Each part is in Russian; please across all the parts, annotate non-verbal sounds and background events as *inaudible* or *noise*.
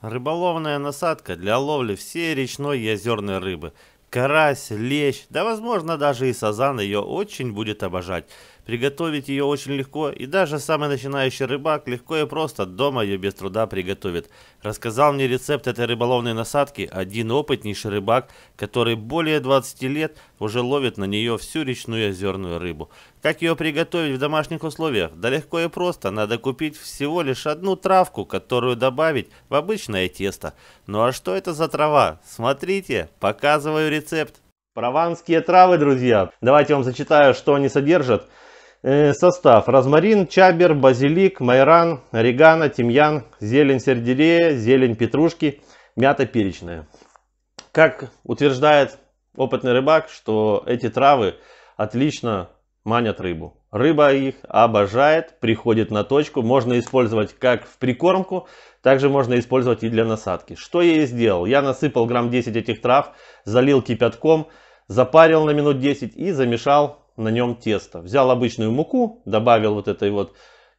Рыболовная насадка для ловли всей речной и озерной рыбы карась, лещ, да возможно даже и сазан ее очень будет обожать. Приготовить ее очень легко, и даже самый начинающий рыбак легко и просто дома ее без труда приготовит. Рассказал мне рецепт этой рыболовной насадки один опытнейший рыбак, который более 20 лет уже ловит на нее всю речную озерную рыбу. Как ее приготовить в домашних условиях? Да легко и просто, надо купить всего лишь одну травку, которую добавить в обычное тесто. Ну а что это за трава? Смотрите, показываю рецепт рецепт. Прованские травы, друзья. Давайте я вам зачитаю, что они содержат. Э, состав. Розмарин, чабер, базилик, майран, орегано, тимьян, зелень сердерея, зелень петрушки, мята перечная. Как утверждает опытный рыбак, что эти травы отлично манят рыбу. Рыба их обожает, приходит на точку. Можно использовать как в прикормку, также можно использовать и для насадки. Что я и сделал. Я насыпал грамм 10 этих трав, залил кипятком, запарил на минут 10 и замешал на нем тесто. Взял обычную муку, добавил вот этой вот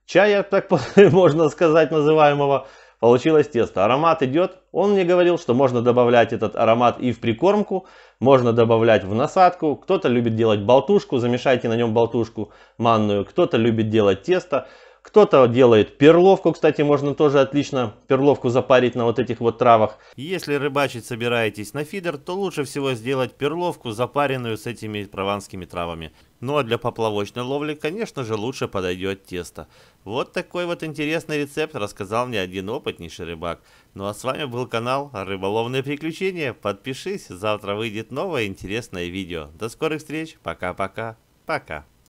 чая, так *laughs* можно сказать, называемого получилось тесто. Аромат идет. Он мне говорил, что можно добавлять этот аромат и в прикормку, можно добавлять в насадку. Кто-то любит делать болтушку, замешайте на нем болтушку манную. Кто-то любит делать тесто. Кто-то делает перловку, кстати, можно тоже отлично перловку запарить на вот этих вот травах. Если рыбачить собираетесь на фидер, то лучше всего сделать перловку, запаренную с этими прованскими травами. Ну а для поплавочной ловли, конечно же, лучше подойдет тесто. Вот такой вот интересный рецепт рассказал мне один опытнейший рыбак. Ну а с вами был канал Рыболовные приключения. Подпишись, завтра выйдет новое интересное видео. До скорых встреч, пока-пока, пока. -пока. пока.